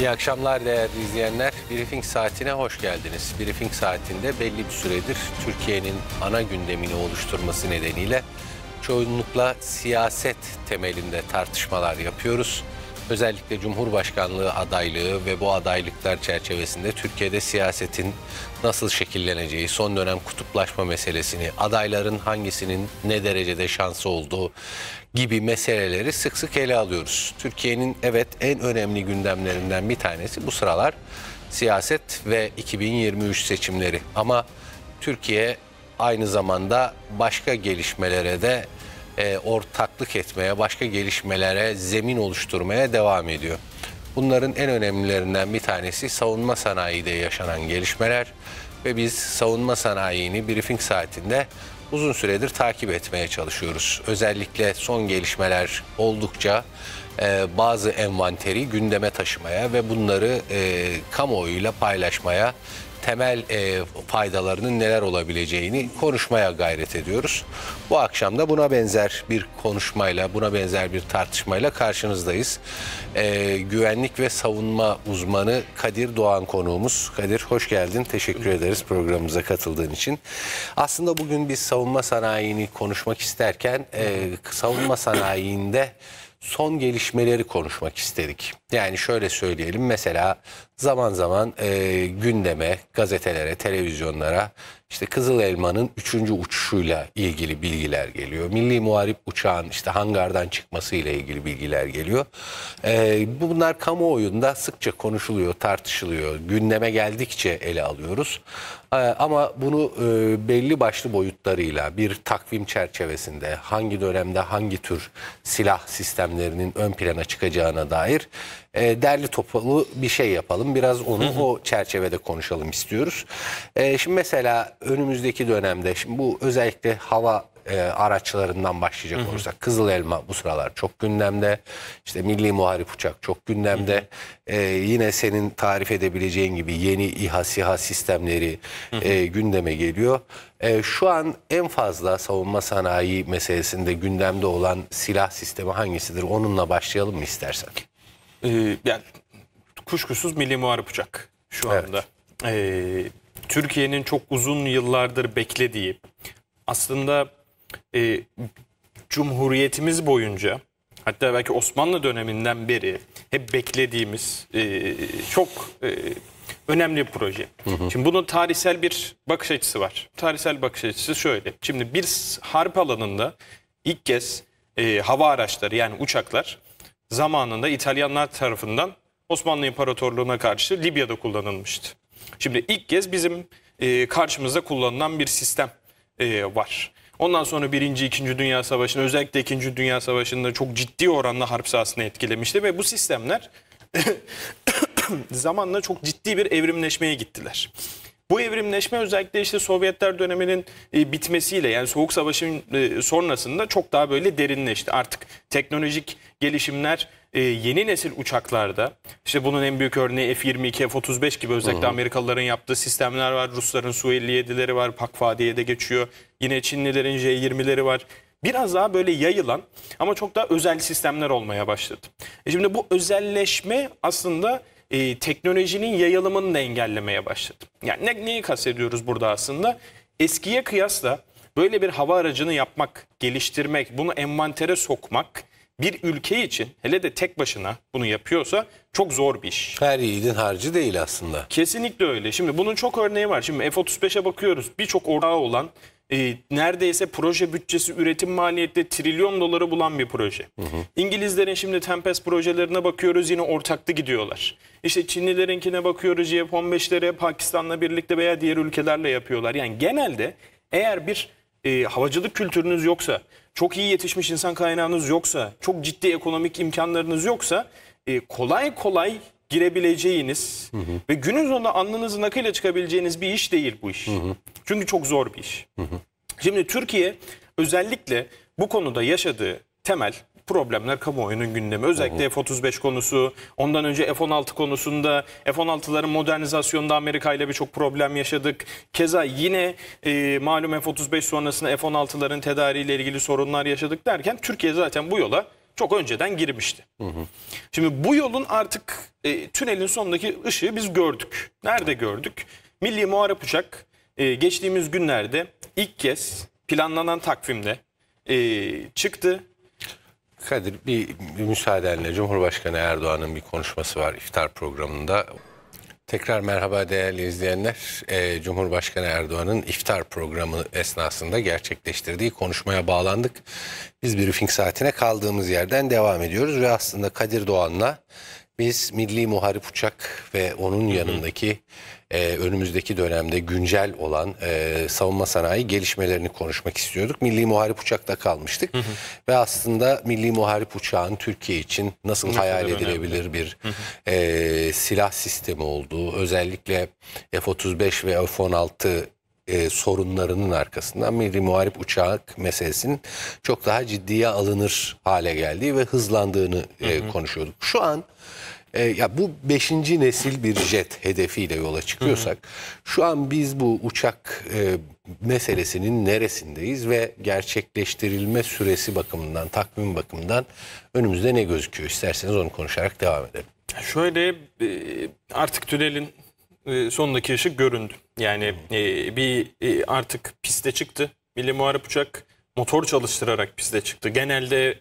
İyi akşamlar değerli izleyenler. Briefing saatine hoş geldiniz. Briefing saatinde belli bir süredir Türkiye'nin ana gündemini oluşturması nedeniyle çoğunlukla siyaset temelinde tartışmalar yapıyoruz özellikle Cumhurbaşkanlığı adaylığı ve bu adaylıklar çerçevesinde Türkiye'de siyasetin nasıl şekilleneceği, son dönem kutuplaşma meselesini, adayların hangisinin ne derecede şansı olduğu gibi meseleleri sık sık ele alıyoruz. Türkiye'nin evet en önemli gündemlerinden bir tanesi bu sıralar siyaset ve 2023 seçimleri. Ama Türkiye aynı zamanda başka gelişmelere de e, ortaklık etmeye, başka gelişmelere zemin oluşturmaya devam ediyor. Bunların en önemlilerinden bir tanesi savunma sanayide yaşanan gelişmeler ve biz savunma sanayini briefing saatinde uzun süredir takip etmeye çalışıyoruz. Özellikle son gelişmeler oldukça e, bazı envanteri gündeme taşımaya ve bunları e, kamuoyuyla paylaşmaya temel e, faydalarının neler olabileceğini konuşmaya gayret ediyoruz. Bu akşam da buna benzer bir konuşmayla, buna benzer bir tartışmayla karşınızdayız. E, güvenlik ve savunma uzmanı Kadir Doğan konuğumuz. Kadir hoş geldin, teşekkür ederiz programımıza katıldığın için. Aslında bugün biz savunma sanayini konuşmak isterken e, savunma sanayinde son gelişmeleri konuşmak istedik. Yani şöyle söyleyelim mesela zaman zaman e, gündeme, gazetelere, televizyonlara işte Kızıl Elma'nın üçüncü uçuşuyla ilgili bilgiler geliyor. Milli Muharip uçağın işte hangardan çıkmasıyla ilgili bilgiler geliyor. Ee, bunlar kamuoyunda sıkça konuşuluyor, tartışılıyor. Gündeme geldikçe ele alıyoruz. Ee, ama bunu e, belli başlı boyutlarıyla bir takvim çerçevesinde hangi dönemde hangi tür silah sistemlerinin ön plana çıkacağına dair e, derli topalı bir şey yapalım. Biraz onu hı hı. o çerçevede konuşalım istiyoruz. E, şimdi mesela önümüzdeki dönemde şimdi bu özellikle hava e, araçlarından başlayacak olursak Kızıl Elma bu sıralar çok gündemde. İşte Milli Muharip Uçak çok gündemde. Hı hı. E, yine senin tarif edebileceğin gibi yeni İHA SİHA sistemleri hı hı. E, gündeme geliyor. E, şu an en fazla savunma sanayi meselesinde gündemde olan silah sistemi hangisidir? Onunla başlayalım mı istersen? e, yani kuşkusuz milli muharip uçak şu anda. Evet. E, Türkiye'nin çok uzun yıllardır beklediği aslında e, Cumhuriyetimiz boyunca hatta belki Osmanlı döneminden beri hep beklediğimiz e, çok e, önemli bir proje. Hı hı. Şimdi bunun tarihsel bir bakış açısı var. Tarihsel bakış açısı şöyle. Şimdi bir harp alanında ilk kez e, hava araçları yani uçaklar zamanında İtalyanlar tarafından Osmanlı İmparatorluğu'na karşı Libya'da kullanılmıştı. Şimdi ilk kez bizim e, karşımızda kullanılan bir sistem e, var. Ondan sonra 1. 2. Dünya Savaşı'nda özellikle 2. Dünya Savaşı'nda çok ciddi oranla harp sahasını etkilemişti ve bu sistemler zamanla çok ciddi bir evrimleşmeye gittiler. Bu evrimleşme özellikle işte Sovyetler döneminin e, bitmesiyle yani Soğuk Savaş'ın e, sonrasında çok daha böyle derinleşti. Artık teknolojik gelişimler e, yeni nesil uçaklarda işte bunun en büyük örneği F-22, F-35 gibi özellikle Hı-hı. Amerikalıların yaptığı sistemler var. Rusların Su-57'leri var. Pakvadiye de geçiyor. Yine Çinlilerin J-20'leri var. Biraz daha böyle yayılan ama çok daha özel sistemler olmaya başladı. E şimdi bu özelleşme aslında e, teknolojinin yayılımını da engellemeye başladı. Yani ne, neyi kastediyoruz burada aslında? Eskiye kıyasla böyle bir hava aracını yapmak, geliştirmek, bunu envantere sokmak bir ülke için hele de tek başına bunu yapıyorsa çok zor bir iş. Her yiğidin harcı değil aslında. Kesinlikle öyle. Şimdi bunun çok örneği var. Şimdi F-35'e bakıyoruz. Birçok ortağı olan e, neredeyse proje bütçesi üretim maliyette trilyon doları bulan bir proje. Hı hı. İngilizlerin şimdi Tempest projelerine bakıyoruz yine ortaklı gidiyorlar. İşte Çinlilerinkine bakıyoruz F-15'lere Pakistan'la birlikte veya diğer ülkelerle yapıyorlar. Yani genelde eğer bir e, havacılık kültürünüz yoksa, çok iyi yetişmiş insan kaynağınız yoksa, çok ciddi ekonomik imkanlarınız yoksa e, kolay kolay girebileceğiniz hı hı. ve günün sonunda alnınızın akıyla çıkabileceğiniz bir iş değil bu iş. Hı hı. Çünkü çok zor bir iş. Hı hı. Şimdi Türkiye özellikle bu konuda yaşadığı temel problemler kamuoyunun gündemi. Özellikle F-35 konusu, ondan önce F-16 konusunda F-16'ların modernizasyonunda Amerika ile birçok problem yaşadık. Keza yine e, malum F-35 sonrasında F-16'ların tedariğiyle ilgili sorunlar yaşadık derken Türkiye zaten bu yola çok önceden girmişti. Hı hı. Şimdi bu yolun artık e, tünelin sonundaki ışığı biz gördük. Nerede gördük? Milli Muharip Uçak e, geçtiğimiz günlerde ilk kez planlanan takvimde e, çıktı. Kadir bir, bir müsaadenle Cumhurbaşkanı Erdoğan'ın bir konuşması var iftar programında. Tekrar merhaba değerli izleyenler. Ee, Cumhurbaşkanı Erdoğan'ın iftar programı esnasında gerçekleştirdiği konuşmaya bağlandık. Biz briefing saatine kaldığımız yerden devam ediyoruz ve aslında Kadir Doğan'la biz Milli Muharip Uçak ve onun yanındaki e, önümüzdeki dönemde güncel olan e, savunma sanayi gelişmelerini konuşmak istiyorduk. Milli Muharip Uçak'ta kalmıştık ve aslında Milli Muharip Uçağın Türkiye için nasıl hayal edilebilir bir E, silah sistemi olduğu özellikle F-35 ve F-16 e, sorunlarının arkasından milli muharip uçak meselesinin çok daha ciddiye alınır hale geldiği ve hızlandığını E, konuşuyorduk. Şu an e, ya bu beşinci nesil bir jet hedefiyle yola çıkıyorsak hı hı. şu an biz bu uçak e, meselesinin neresindeyiz ve gerçekleştirilme süresi bakımından, takvim bakımından önümüzde ne gözüküyor? İsterseniz onu konuşarak devam edelim. Şöyle e, artık tünelin e, sondaki ışık göründü. Yani e, bir artık piste çıktı. Milli Muharip Uçak motor çalıştırarak piste çıktı. Genelde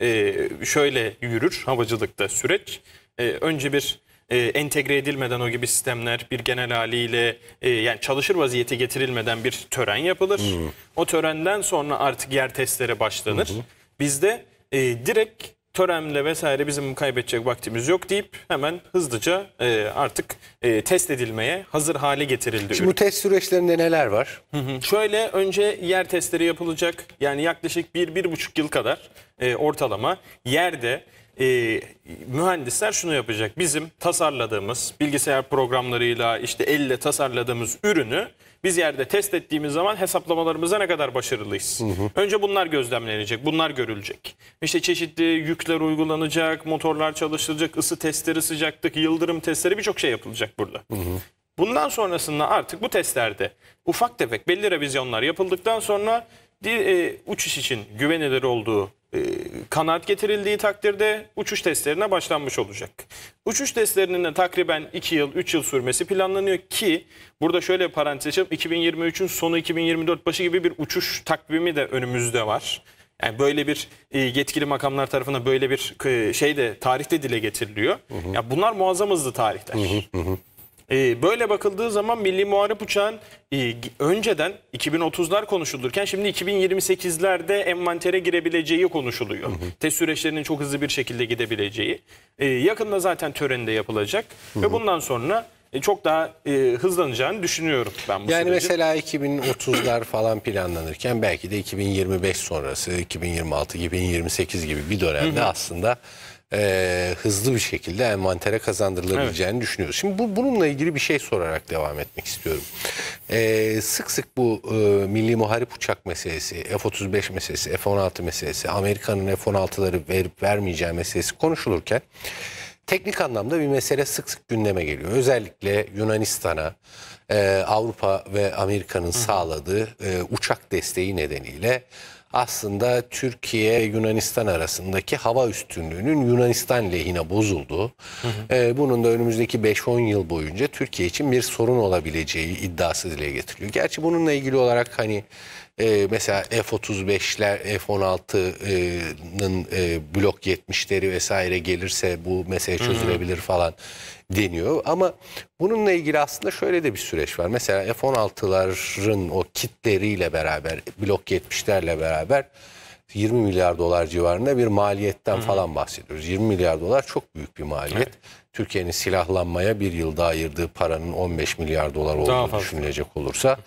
şöyle yürür havacılıkta süreç. E, önce bir e, entegre edilmeden o gibi sistemler bir genel haliyle e, yani çalışır vaziyeti getirilmeden bir tören yapılır. Hmm. O törenden sonra artık yer testlere başlanır. Hmm. Bizde e, direkt törenle vesaire bizim kaybedecek vaktimiz yok deyip hemen hızlıca e, artık e, test edilmeye hazır hale getirildi. Şimdi ürün. bu test süreçlerinde neler var? Hı hı. Şöyle önce yer testleri yapılacak. Yani yaklaşık 1-1,5 yıl kadar e, ortalama yerde e, mühendisler şunu yapacak. Bizim tasarladığımız bilgisayar programlarıyla işte elle tasarladığımız ürünü biz yerde test ettiğimiz zaman hesaplamalarımıza ne kadar başarılıyız. Hı hı. Önce bunlar gözlemlenecek, bunlar görülecek. İşte çeşitli yükler uygulanacak, motorlar çalışılacak, ısı testleri, sıcaklık, yıldırım testleri birçok şey yapılacak burada. Hı hı. Bundan sonrasında artık bu testlerde ufak tefek belli revizyonlar yapıldıktan sonra e, uçuş için güvenilir olduğu e, kanaat getirildiği takdirde uçuş testlerine başlanmış olacak. Uçuş testlerinin de takriben 2 yıl 3 yıl sürmesi planlanıyor ki burada şöyle bir parantez açalım 2023'ün sonu 2024 başı gibi bir uçuş takvimi de önümüzde var. Yani böyle bir e, yetkili makamlar tarafından böyle bir e, şey de tarihte dile getiriliyor. Hı hı. Ya bunlar muazzam hızlı tarihler. Hı hı hı. E, böyle bakıldığı zaman Milli Muharip Uçağın e, önceden 2030'lar konuşulurken şimdi 2028'lerde envantere girebileceği konuşuluyor. Hı hı. Test süreçlerinin çok hızlı bir şekilde gidebileceği. E, yakında zaten törende yapılacak hı hı. ve bundan sonra e, çok daha e, hızlanacağını düşünüyorum ben bu Yani sürecin. mesela 2030'lar falan planlanırken belki de 2025 sonrası 2026 2028 gibi bir dönemde aslında e, hızlı bir şekilde envantere kazandırılabileceğini evet. düşünüyoruz. Şimdi bu, bununla ilgili bir şey sorarak devam etmek istiyorum. E, sık sık bu e, milli muharip uçak meselesi, F-35 meselesi, F-16 meselesi, Amerika'nın F-16'ları verip vermeyeceği meselesi konuşulurken teknik anlamda bir mesele sık sık gündeme geliyor. Özellikle Yunanistan'a e, Avrupa ve Amerika'nın sağladığı e, uçak desteği nedeniyle aslında Türkiye Yunanistan arasındaki hava üstünlüğünün Yunanistan lehine bozulduğu, E, ee, bunun da önümüzdeki 5-10 yıl boyunca Türkiye için bir sorun olabileceği iddiası dile getiriliyor. Gerçi bununla ilgili olarak hani e, mesela F-35'ler, F-16'nın e, blok 70'leri vesaire gelirse bu mesele çözülebilir Hı -hı. falan deniyor. Ama bununla ilgili aslında şöyle de bir süreç var. Mesela F-16'ların o kitleriyle beraber, blok 70'lerle beraber 20 milyar dolar civarında bir maliyetten Hı -hı. falan bahsediyoruz. 20 milyar dolar çok büyük bir maliyet. Evet. Türkiye'nin silahlanmaya bir yılda ayırdığı paranın 15 milyar dolar olduğu düşünülecek olursa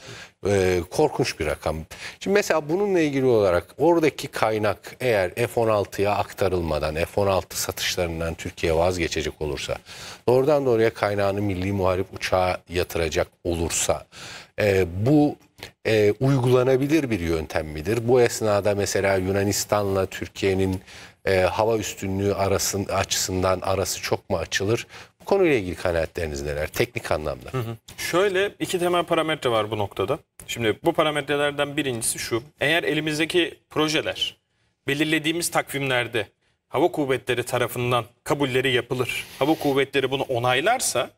e, korkunç bir rakam. Şimdi mesela bununla ilgili olarak oradaki kaynak eğer F-16'ya aktarılmadan F-16 satışlarından Türkiye vazgeçecek olursa doğrudan doğruya kaynağını milli muharip uçağa yatıracak olursa e, bu e, uygulanabilir bir yöntem midir? Bu esnada mesela Yunanistan'la Türkiye'nin e, hava üstünlüğü arasın, açısından arası çok mu açılır? Bu konuyla ilgili kanaatleriniz neler? Teknik anlamda. Hı hı. Şöyle iki temel parametre var bu noktada. Şimdi bu parametrelerden birincisi şu. Eğer elimizdeki projeler belirlediğimiz takvimlerde hava kuvvetleri tarafından kabulleri yapılır. Hava kuvvetleri bunu onaylarsa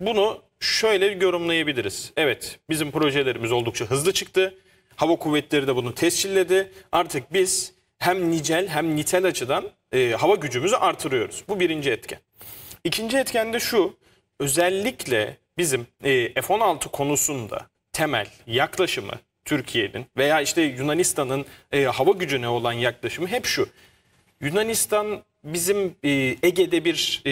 bunu şöyle yorumlayabiliriz. Evet bizim projelerimiz oldukça hızlı çıktı. Hava kuvvetleri de bunu tescilledi. Artık biz hem nicel hem nitel açıdan e, hava gücümüzü artırıyoruz. Bu birinci etken. İkinci etken de şu. Özellikle bizim e, F-16 konusunda temel yaklaşımı Türkiye'nin veya işte Yunanistan'ın e, hava gücüne olan yaklaşımı hep şu. Yunanistan bizim e, Ege'de bir e,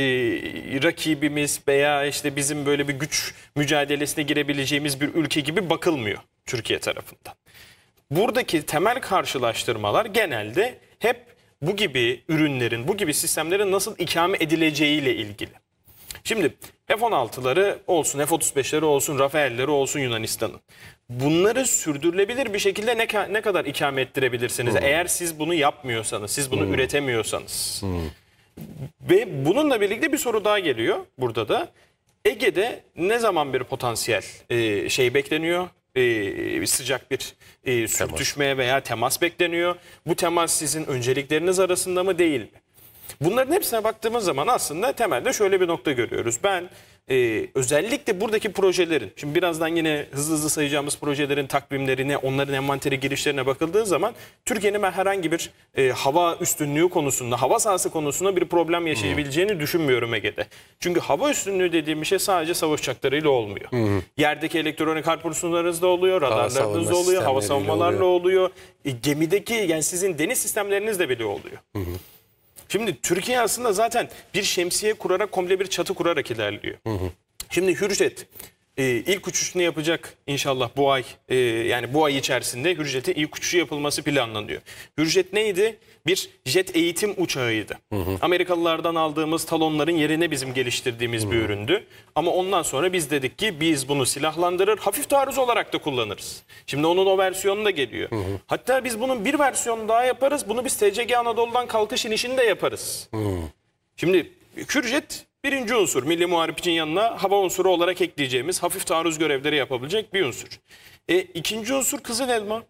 rakibimiz veya işte bizim böyle bir güç mücadelesine girebileceğimiz bir ülke gibi bakılmıyor Türkiye tarafından buradaki temel karşılaştırmalar genelde hep bu gibi ürünlerin, bu gibi sistemlerin nasıl ikame edileceğiyle ilgili. Şimdi F-16'ları olsun, F-35'leri olsun, Rafael'leri olsun Yunanistan'ın. Bunları sürdürülebilir bir şekilde ne, ne kadar ikame ettirebilirsiniz? Hmm. Eğer siz bunu yapmıyorsanız, siz bunu hmm. üretemiyorsanız. Hmm. Ve bununla birlikte bir soru daha geliyor burada da. Ege'de ne zaman bir potansiyel e, şey bekleniyor? E, e, sıcak bir e, sürtüşmeye veya temas bekleniyor. Bu temas sizin öncelikleriniz arasında mı değil mi? Bunların hepsine baktığımız zaman aslında temelde şöyle bir nokta görüyoruz. Ben e, özellikle buradaki projelerin, şimdi birazdan yine hızlı hızlı sayacağımız projelerin takvimlerine, onların envantere girişlerine bakıldığı zaman Türkiye'nin herhangi bir e, hava üstünlüğü konusunda, hava sahası konusunda bir problem yaşayabileceğini hmm. düşünmüyorum Ege'de. Çünkü hava üstünlüğü dediğim şey sadece savaş uçaklarıyla olmuyor. Hmm. Yerdeki elektronik harp da oluyor, radarlarınızda oluyor, hava savunmalarla oluyor. oluyor. E, gemideki yani sizin deniz sistemleriniz de bile oluyor. hmm. Şimdi Türkiye aslında zaten bir şemsiye kurarak komple bir çatı kurarak ilerliyor. Hı hı. Şimdi Hürjet e, ilk uçuşunu yapacak inşallah bu ay e, yani bu ay içerisinde Hürjet'in ilk uçuşu yapılması planlanıyor. Hürjet neydi? Bir jet eğitim uçağıydı. Hı hı. Amerikalılardan aldığımız talonların yerine bizim geliştirdiğimiz hı. bir üründü. Ama ondan sonra biz dedik ki biz bunu silahlandırır, hafif taarruz olarak da kullanırız. Şimdi onun o versiyonu da geliyor. Hı hı. Hatta biz bunun bir versiyonu daha yaparız. Bunu biz TCG Anadolu'dan kalkış inişini de yaparız. Hı. Şimdi Kürjet Birinci unsur milli muharip için yanına hava unsuru olarak ekleyeceğimiz hafif taarruz görevleri yapabilecek bir unsur. E, ikinci unsur Kızıl Elma.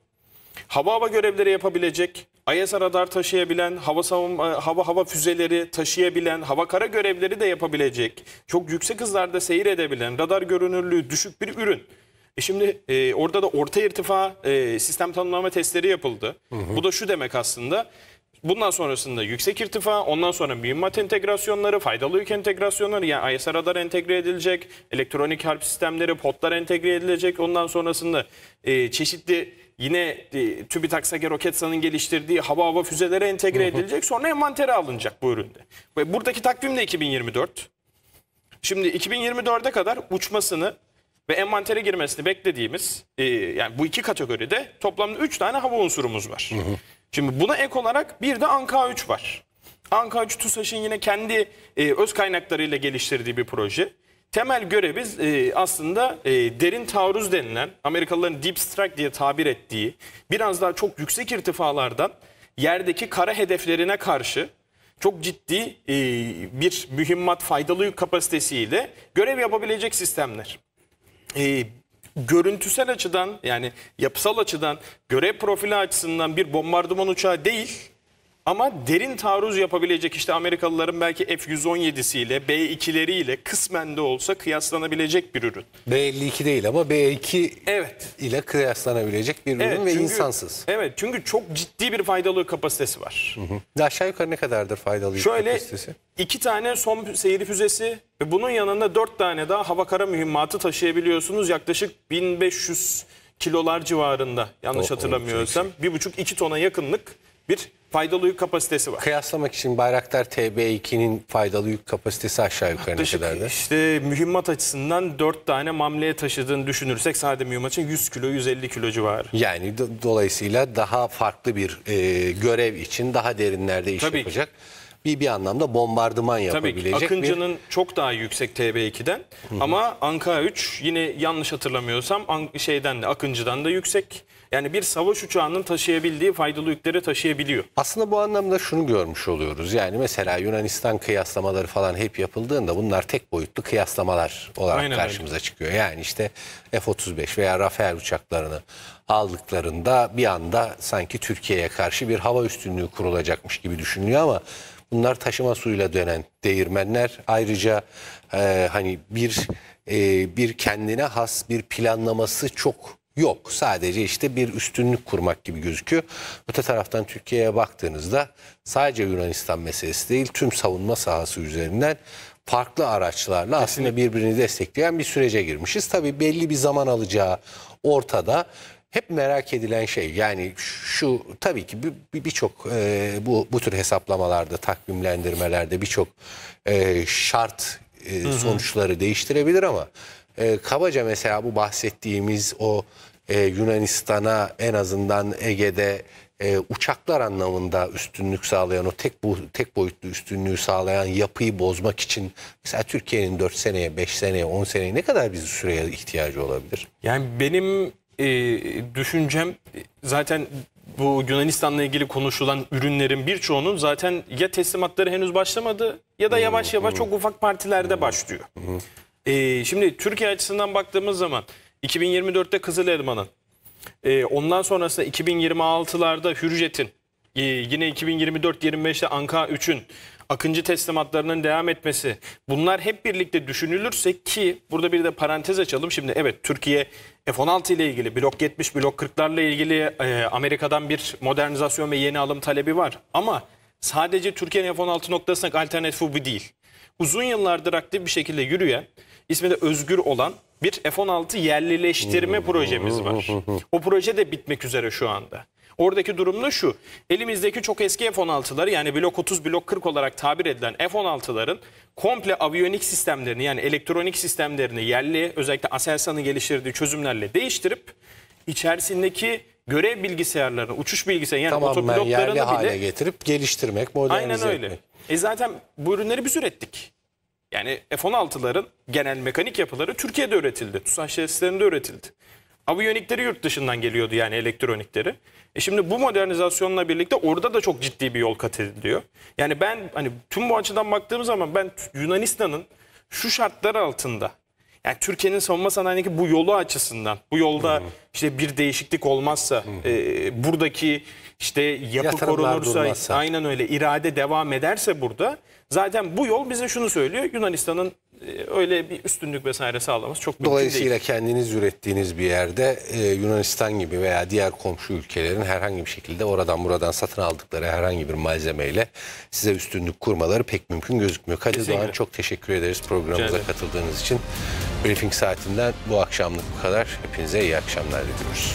Hava hava görevleri yapabilecek, IS radar taşıyabilen, hava savunma, e, hava hava füzeleri taşıyabilen, hava kara görevleri de yapabilecek, çok yüksek hızlarda seyir edebilen, radar görünürlüğü düşük bir ürün. E şimdi e, orada da orta irtifa e, sistem tanımlama testleri yapıldı. Hı hı. Bu da şu demek aslında Bundan sonrasında yüksek irtifa, ondan sonra mühimmat entegrasyonları, faydalı yük entegrasyonları yani ISR radar entegre edilecek, elektronik harp sistemleri, potlar entegre edilecek. Ondan sonrasında e, çeşitli yine e, TÜBİTAK SAGE Roketsan'ın geliştirdiği hava hava füzelere entegre edilecek. Sonra envantere alınacak bu üründe. Ve buradaki takvim de 2024. Şimdi 2024'e kadar uçmasını ve envantere girmesini beklediğimiz e, yani bu iki kategoride toplamda 3 tane hava unsurumuz var. Hı hı. Şimdi buna ek olarak bir de Anka 3 var. Anka 3 TUSAŞ'ın yine kendi e, öz kaynaklarıyla geliştirdiği bir proje. Temel görevi e, aslında e, derin taarruz denilen Amerikalıların deep strike diye tabir ettiği biraz daha çok yüksek irtifalardan yerdeki kara hedeflerine karşı çok ciddi e, bir mühimmat faydalı kapasitesiyle görev yapabilecek sistemler. E, görüntüsel açıdan yani yapısal açıdan görev profili açısından bir bombardıman uçağı değil ama derin taarruz yapabilecek işte Amerikalıların belki F-117'siyle, B-2'leriyle kısmen de olsa kıyaslanabilecek bir ürün. B-52 değil ama B-2 evet. ile kıyaslanabilecek bir ürün ve çünkü, insansız. Evet çünkü çok ciddi bir faydalı kapasitesi var. Hı hı. Aşağı yukarı ne kadardır faydalı Şöyle, kapasitesi? Şöyle iki tane son seyir füzesi ve bunun yanında dört tane daha hava kara mühimmatı taşıyabiliyorsunuz. Yaklaşık 1500 kilolar civarında yanlış o, hatırlamıyorsam. Bir buçuk iki tona yakınlık bir faydalı yük kapasitesi var. Kıyaslamak için Bayraktar TB2'nin faydalı yük kapasitesi aşağı yukarı ne kadardı? İşte mühimmat açısından 4 tane mamleye taşıdığını düşünürsek sadece mühimmat için 100 kilo 150 kilo civarı. Yani do dolayısıyla daha farklı bir e, görev için daha derinlerde iş Tabii yapacak. Ki. Bir, bir anlamda bombardıman yapabilecek Tabii Akıncı'nın bir... çok daha yüksek TB2'den Hı -hı. ama Anka 3 yine yanlış hatırlamıyorsam şeyden de Akıncı'dan da yüksek. Yani bir savaş uçağının taşıyabildiği faydalı yükleri taşıyabiliyor. Aslında bu anlamda şunu görmüş oluyoruz. Yani mesela Yunanistan kıyaslamaları falan hep yapıldığında bunlar tek boyutlu kıyaslamalar olarak Aynen karşımıza öyle. çıkıyor. Yani işte F-35 veya Rafael uçaklarını aldıklarında bir anda sanki Türkiye'ye karşı bir hava üstünlüğü kurulacakmış gibi düşünülüyor ama bunlar taşıma suyuyla dönen değirmenler. Ayrıca e, hani bir e, bir kendine has bir planlaması çok yok. Sadece işte bir üstünlük kurmak gibi gözüküyor. Öte taraftan Türkiye'ye baktığınızda sadece Yunanistan meselesi değil tüm savunma sahası üzerinden farklı araçlarla aslında birbirini destekleyen bir sürece girmişiz. Tabii belli bir zaman alacağı ortada hep merak edilen şey yani şu tabii ki birçok bir, bir e, bu bu tür hesaplamalarda takvimlendirmelerde birçok e, şart e, sonuçları değiştirebilir ama e, kabaca mesela bu bahsettiğimiz o e, Yunanistan'a en azından Ege'de e, uçaklar anlamında üstünlük sağlayan o tek bu tek boyutlu üstünlüğü sağlayan yapıyı bozmak için mesela Türkiye'nin 4 seneye, 5 seneye, 10 seneye ne kadar bir süreye ihtiyacı olabilir? Yani benim e, düşüncem zaten bu Yunanistan'la ilgili konuşulan ürünlerin birçoğunun zaten ya teslimatları henüz başlamadı ya da yavaş yavaş hmm, çok hmm. ufak partilerde hmm. başlıyor. E, şimdi Türkiye açısından baktığımız zaman 2024'te Kızıl Elman'ın, e, ee, ondan sonrasında 2026'larda Hürjet'in, e, yine 2024-25'te Anka 3'ün, Akıncı teslimatlarının devam etmesi bunlar hep birlikte düşünülürse ki burada bir de parantez açalım. Şimdi evet Türkiye F-16 ile ilgili blok 70 blok 40'larla ilgili e, Amerika'dan bir modernizasyon ve yeni alım talebi var. Ama sadece Türkiye'nin F-16 noktasındaki alternatif bu değil. Uzun yıllardır aktif bir şekilde yürüyen, ismi de özgür olan bir F-16 yerlileştirme projemiz var. O proje de bitmek üzere şu anda. Oradaki durum da şu. Elimizdeki çok eski F-16'ları yani blok 30, blok 40 olarak tabir edilen F-16'ların komple aviyonik sistemlerini yani elektronik sistemlerini yerli özellikle Aselsan'ın geliştirdiği çözümlerle değiştirip içerisindeki görev bilgisayarlarını, uçuş bilgisayarı yani Tamamen otopilotlarını yerli hale getirip geliştirmek, modernize Aynen öyle. Etmek. E zaten bu ürünleri biz ürettik. Yani F-16'ların genel mekanik yapıları Türkiye'de üretildi. TUSAŞ tesislerinde üretildi. Aviyonikleri yurt dışından geliyordu yani elektronikleri. E şimdi bu modernizasyonla birlikte orada da çok ciddi bir yol kat ediliyor. Yani ben hani tüm bu açıdan baktığım zaman ben Yunanistan'ın şu şartlar altında yani Türkiye'nin savunma sanayindeki bu yolu açısından bu yolda hmm. işte bir değişiklik olmazsa hmm. e, buradaki işte yapı Yatırımlar korunursa durmazsa. aynen öyle irade devam ederse burada Zaten bu yol bize şunu söylüyor. Yunanistan'ın e, öyle bir üstünlük vesaire sağlaması çok mümkün Dolayısıyla değil. kendiniz ürettiğiniz bir yerde e, Yunanistan gibi veya diğer komşu ülkelerin herhangi bir şekilde oradan buradan satın aldıkları herhangi bir malzemeyle size üstünlük kurmaları pek mümkün gözükmüyor. Kadir Kesinlikle. Doğan çok teşekkür ederiz programımıza katıldığınız için. Briefing saatinden bu akşamlık bu kadar. Hepinize iyi akşamlar diliyoruz.